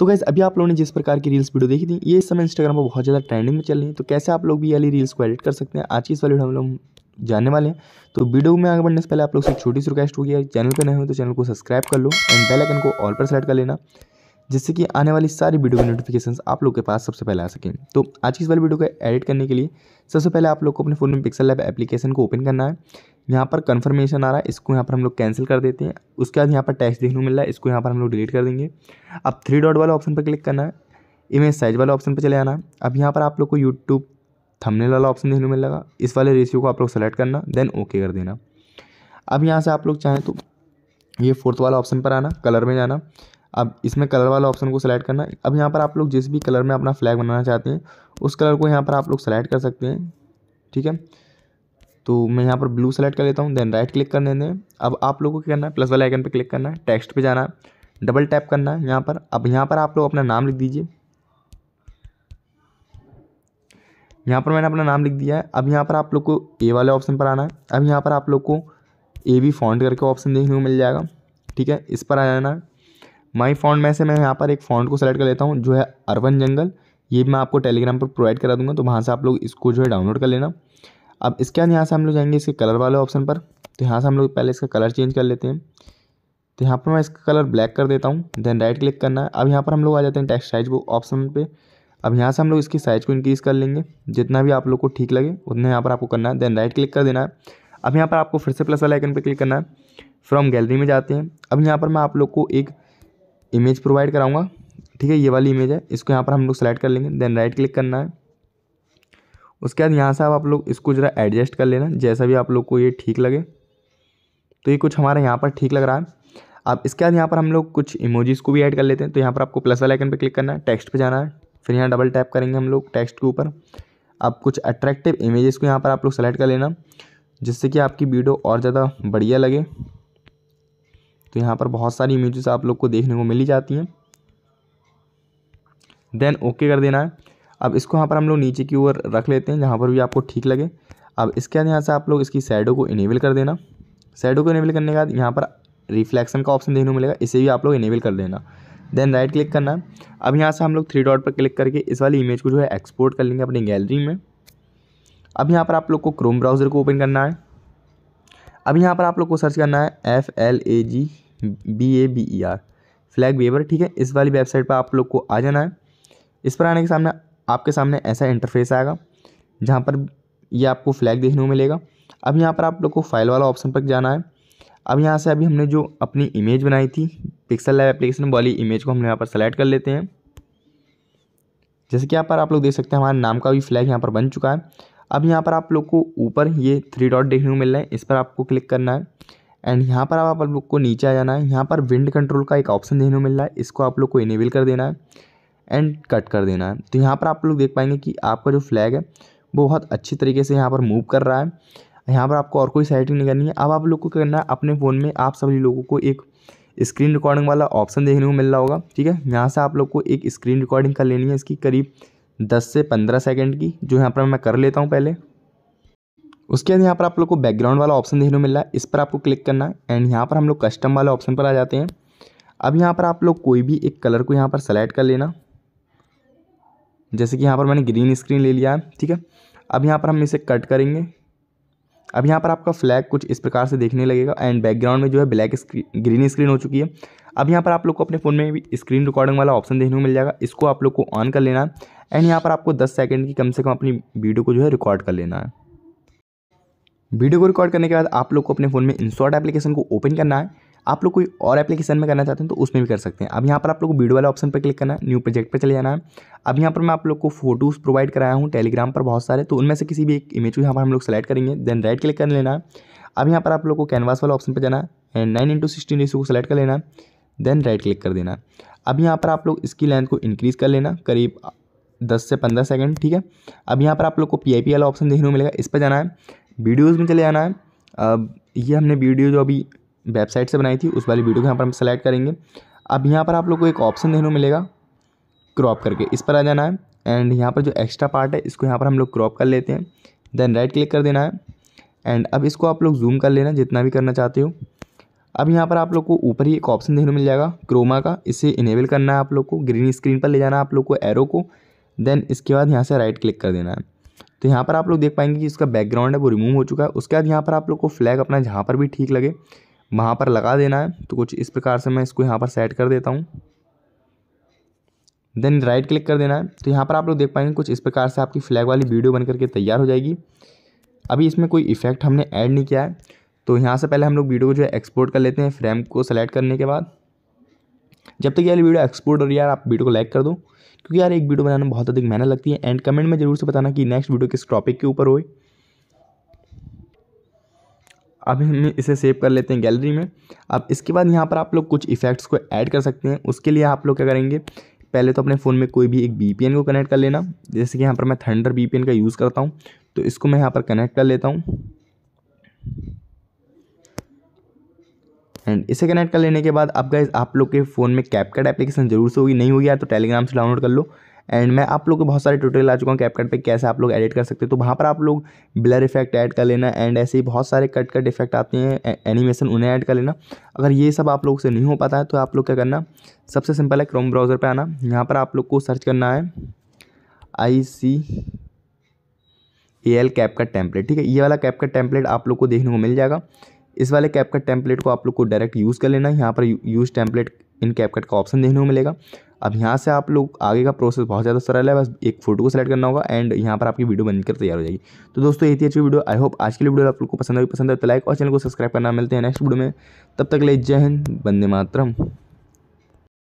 तो गैस अभी आप लोगों ने जिस प्रकार की रील्स वीडियो देखी थी ये इस समय इंस्टाग्राम पर बहुत ज़्यादा ट्रेंडिंग में चल रही है तो कैसे आप लोग भी वाली रील्स को एडिट कर सकते हैं आज की इस वाली वीडियो हम लोग जानने वाले हैं तो वीडियो में आगे बढ़ने से पहले आप लोग से छोटी सी रिक्वेस्ट होगी चैनल पर नए हो तो चैनल को सब्सक्राइब कर लो एंड बेल आइकन को ऑल पर सेलेक्ट कर लेना जिससे कि आने वाली सारी वीडियो की नोटिफिकेशन आप लोग के पास सबसे पहले आ सकें तो आज की इस वाली वीडियो को एडिट करने के लिए सबसे पहले आप लोग को अपने फ़ोन में पिक्सल लैब एप्लीकेशन को ओपन करना है यहाँ पर कन्फर्मेशन आ रहा है इसको यहाँ पर हम लोग कैंसिल कर देते हैं उसके बाद यहाँ पर टैक्स देखने को मिल रहा है इसको यहाँ पर हम लोग डिलीट कर देंगे अब थ्री डॉट वाले ऑप्शन पर क्लिक करना है इमेज साइज वाले ऑप्शन पर चले आना है अब यहाँ पर आप लोग को यूट्यूब थंबनेल वाला ऑप्शन देखने को मिलेगा इस वाले रेशियो को आप लोग सेलेक्ट करना देन ओके कर देना अब यहाँ से आप लोग चाहें तो ये फोर्थ वाला ऑप्शन पर आना कलर में जाना अब इसमें कलर वाला ऑप्शन को सिलेक्ट करना अब यहाँ पर आप लोग जिस भी कलर में अपना फ्लैग बनाना चाहते हैं उस कलर को यहाँ पर आप लोग सेलेक्ट कर सकते हैं ठीक है तो मैं यहाँ पर ब्लू सेलेक्ट कर लेता हूँ देन राइट क्लिक करने दें अब आप लोगों को क्या करना है प्लस वाले आइकन पर क्लिक करना है टेक्स्ट पर जाना है डबल टैप करना है यहाँ पर अब यहाँ पर आप लोग अपना नाम लिख दीजिए यहाँ पर मैंने अपना नाम लिख दिया है अब यहाँ पर आप लोग को ए वाले ऑप्शन पर आना है अब यहाँ पर आप लोग को ए बी फॉन्ट करके ऑप्शन देखने को मिल जाएगा ठीक है इस पर आ जाना माई फॉन्ट में से मैं यहाँ पर एक फॉन्ट को सेलेक्ट कर लेता हूँ जो है अर्बन जंगल ये मैं आपको टेलीग्राम पर प्रोवाइड करा दूंगा तो वहाँ से आप लोग इसको जो है डाउनलोड कर लेना अब इसके बाद यहाँ से हम लोग जाएंगे इसके कलर वाले ऑप्शन पर तो यहाँ से हम लोग पहले इसका कलर चेंज कर लेते हैं तो यहाँ पर मैं इसका कलर ब्लैक कर देता हूँ देन राइट क्लिक करना है अब यहाँ पर हम लोग आ जाते हैं टेक्स्ट साइज को ऑप्शन पर अब यहाँ से हम लोग इसकी साइज़ को इंक्रीज़ कर लेंगे जितना भी आप लोग को ठीक लगे उतना यहाँ पर आपको करना है देन राइट क्लिक कर देना है अब यहाँ पर आपको फिर से प्लस वाले आइकन पर क्लिक करना है फ्रॉम गैलरी में जाते हैं अब यहाँ पर मैं आप लोग को एक इमेज प्रोवाइड कराऊंगा ठीक है ये वाली इमेज है इसको यहाँ पर हम लोग सेलेक्ट कर लेंगे देन राइट क्लिक करना है उसके बाद यहाँ से आप लोग इसको ज़रा एडजस्ट कर लेना जैसा भी आप लोग को ये ठीक लगे तो ये कुछ हमारे यहाँ पर ठीक लग रहा है अब इसके बाद यहाँ पर हम लोग कुछ इमोजीज़ को भी ऐड कर लेते हैं तो यहाँ पर आपको प्लस वाले आइकन पर क्लिक करना है टेक्स्ट पे जाना है फिर यहाँ डबल टैप करेंगे हम लोग टेक्स्ट के ऊपर अब कुछ अट्रैक्टिव इमेजेस को यहाँ पर आप लोग सेलेक्ट कर लेना जिससे कि आपकी वीडियो और ज़्यादा बढ़िया लगे तो यहाँ पर बहुत सारी इमेजेस आप लोग को देखने को मिली जाती हैं देन ओके कर देना है अब इसको यहाँ पर हम लोग नीचे की ओर रख लेते हैं जहाँ पर भी आपको ठीक लगे अब इसके बाद यहाँ से आप लोग इसकी साइडों को इनेबल कर देना साइडों को इनेबल करने के बाद यहाँ पर रिफ्लेक्शन का ऑप्शन देखने को मिलेगा इसे भी आप लोग इनेबल कर देना देन राइट क्लिक करना है अब यहाँ से हम लोग थ्री डॉट पर क्लिक करके इस वाली इमेज को जो है एक्सपोर्ट कर लेंगे अपनी गैलरी में अब यहाँ पर आप लोग को क्रोम ब्राउज़र को ओपन करना है अब यहाँ पर आप लोग को सर्च करना है F L A G B A B E R flag waver ठीक है इस वाली वेबसाइट पर आप लोग को आ जाना है इस पर आने के सामने आपके सामने ऐसा इंटरफेस आएगा जहाँ पर ये आपको फ्लैग देखने को मिलेगा अब यहाँ पर आप लोग को फाइल वाला ऑप्शन पर जाना है अब यहाँ से अभी हमने जो अपनी इमेज बनाई थी पिक्सल लाइव एप्लीकेशन वाली इमेज को हम यहाँ पर सेलेक्ट कर लेते हैं जैसे कि यहाँ पर आप लोग देख सकते हैं हमारे नाम का भी फ्लैग यहाँ पर बन चुका है अब यहाँ पर आप लोग को ऊपर ये थ्री डॉट देखने को मिल रहा है इस पर आपको क्लिक करना है एंड यहाँ पर आप लोग को नीचे आ जाना है यहाँ पर विंड कंट्रोल का एक ऑप्शन देखने को मिल रहा है इसको आप लोग को इनेबल कर देना है एंड कट कर देना है तो यहाँ पर आप लोग देख पाएंगे कि आपका जो फ्लैग है वो बहुत अच्छी तरीके से यहाँ पर मूव कर रहा है यहाँ पर आपको और कोई सेटिंग नहीं करनी है अब आप लोग को करना है अपने फ़ोन में आप सभी लोगों को एक स्क्रीन रिकॉर्डिंग वाला ऑप्शन देखने को मिल रहा होगा ठीक है यहाँ से आप लोग को एक स्क्रीन रिकॉर्डिंग कर लेनी है इसकी करीब दस से पंद्रह सेकेंड की जो यहाँ पर मैं कर लेता हूँ पहले उसके बाद यहाँ पर आप लोग को बैकग्राउंड वाला ऑप्शन देखने को मिल रहा है इस पर आपको क्लिक करना है एंड यहाँ पर हम लोग कस्टम वाले ऑप्शन पर आ जाते हैं अब यहाँ पर आप लोग कोई भी एक कलर को यहाँ पर सेलेक्ट कर लेना जैसे कि यहाँ पर मैंने ग्रीन स्क्रीन ले लिया है ठीक है अब यहाँ पर हम इसे कट करेंगे अब यहाँ पर आपका फ्लैग कुछ इस प्रकार से देखने लगेगा एंड बैकग्राउंड में जो है ब्लैक स्क्रीन ग्रीन स्क्रीन हो चुकी है अब यहाँ पर आप लोग को अपने फ़ोन में भी स्क्रीन रिकॉर्डिंग वाला ऑप्शन देखने को मिल जाएगा इसको आप लोग को ऑन कर लेना है एंड यहाँ पर आपको 10 सेकंड की कम से कम अपनी वीडियो को जो है रिकॉर्ड कर लेना है वीडियो को रिकॉर्ड करने के बाद आप लोग को अपने फ़ोन में इंस्टॉल्ड एप्लीकेशन को ओपन करना है आप लोग कोई और एप्लीकेशन में करना चाहते हैं तो उसमें भी कर सकते हैं अब यहाँ पर आप लोग वीडियो वाले ऑप्शन पर क्लिक करना है न्यू प्रोजेक्ट पर चले जाना है अब यहाँ पर मैं आप लोग को फोटोज़ प्रोवाइड कराया हूँ टेलीग्राम पर बहुत सारे तो उनमें से किसी भी एक इमेज को यहाँ पर हम लोग सेलेक्ट करेंगे देन राइट क्लिक कर लेना है अब यहाँ पर आप लोग को कैनवास वाला ऑप्शन पर जाना है and nine into sixteen ratio को सेलेक्ट कर लेना देन राइट क्लिक कर देना अब यहाँ पर आप लोग इसकी लेंथ को इंक्रीज़ कर लेना करीब दस से पंद्रह सेकंड ठीक है अब यहाँ पर आप लोग को पी आई पी वाला ऑप्शन देखने को मिलेगा इस पर जाना है वीडियोज़ में चले जाना है अब ये हमने वीडियो जो अभी वेबसाइट से बनाई थी उस वाली वीडियो को यहाँ पर हम सेलेक्ट करेंगे अब यहाँ पर आप लोग को एक ऑप्शन देखने को मिलेगा क्रॉप करके इस पर आ जाना है एंड यहाँ पर जो एक्स्ट्रा पार्ट है इसको यहाँ पर हम लोग क्रॉप कर लेते हैं देन राइट क्लिक कर देना है एंड अब इसको आप लोग जूम कर लेना जितना भी करना चाहते हो अब यहाँ पर आप लोग को ऊपर ही एक ऑप्शन देखने मिल जाएगा क्रोमा का इसे इनेबल करना है आप लोग को ग्रीन स्क्रीन पर ले जाना है आप लोग को एरो को देन इसके बाद यहाँ से राइट क्लिक कर देना है तो यहाँ पर आप लोग देख पाएंगे कि इसका बैकग्राउंड है वो रिमूव हो चुका है उसके बाद यहाँ पर आप लोग को फ्लैग अपना जहाँ पर भी ठीक लगे वहाँ पर लगा देना है तो कुछ इस प्रकार से मैं इसको यहाँ पर सेट कर देता हूँ देन राइट क्लिक कर देना है तो यहाँ पर आप लोग देख पाएंगे कुछ इस प्रकार से आपकी फ्लैग वाली वीडियो बन करके तैयार हो जाएगी अभी इसमें कोई इफेक्ट हमने ऐड नहीं किया है तो यहाँ से पहले हम लोग वीडियो को जो है एक्सपोर्ट कर लेते हैं फ्रेम को सेलेक्ट करने के बाद जब तक यार वीडियो एक्सपोर्ट हो रही है यार आप वीडियो को लाइक कर दो क्योंकि यार एक वीडियो बनाने में बहुत अधिक मेहनत लगती है एंड कमेंट में जरूर से बताना कि नेक्स्ट वीडियो किस टॉपिक के ऊपर होए अभी हम इसे सेव कर लेते हैं गैलरी में अब इसके बाद यहाँ पर आप लोग कुछ इफेक्ट्स को ऐड कर सकते हैं उसके लिए आप लोग क्या करेंगे पहले तो अपने फ़ोन में कोई भी एक बी को कनेक्ट कर लेना जैसे कि यहाँ पर मैं थंडर बी का यूज़ करता हूँ तो इसको मैं यहाँ पर कनेक्ट कर लेता हूँ एंड इसे कनेक्ट कर लेने के बाद अब गाइज आप लोग के फ़ोन में कैपकट एप्लीकेशन जरूर से होगी नहीं होगी या तो टेलीग्राम से डाउनलोड कर लो एंड मैं आप लोग को बहुत सारे ट्यूटोरियल आ चुका हूँ कैपकट पे कैसे आप लोग एडिट कर सकते हैं तो वहाँ पर आप लोग ब्लर इफेक्ट ऐड कर लेना एंड ऐसे ही बहुत सारे कट कट इफेक्ट आते हैं एनिमेशन उन्हें ऐड कर लेना अगर ये सब आप लोग से नहीं हो पाता है तो आप लोग क्या करना सबसे सिंपल है क्रोम ब्राउज़र पर आना यहाँ पर आप लोग को सर्च करना है I C A L CapCut template template ठीक है ये वाला कैपकट टैंपलेट टेम्पलेट आप लोग को देखने को मिल जाएगा इस वाले कैपकट टैंपलेट टेम्पलेट को आप लोग को डायरेक्ट यूज़ कर लेना यहाँ पर यूज़ टैंपलेट इन कैपकट का ऑप्शन देखने को मिलेगा अब यहाँ से आप लोग आगे का प्रोसेस बहुत ज़्यादा सरल है बस एक फोटो को सेलेक्ट करना होगा एंड यहाँ पर आपकी वीडियो बनकर तैयार हो जाएगी तो दोस्तों ये थी अच्छी वीडियो आई होप आज के लिए वीडियो आप लोग को पसंद आई पसंद है तो लाइक और चैनल को सब्सक्राइब करना मिलते हैं नेक्स्ट वीडियो में तब तक ले जय हिंद बंदे मातरम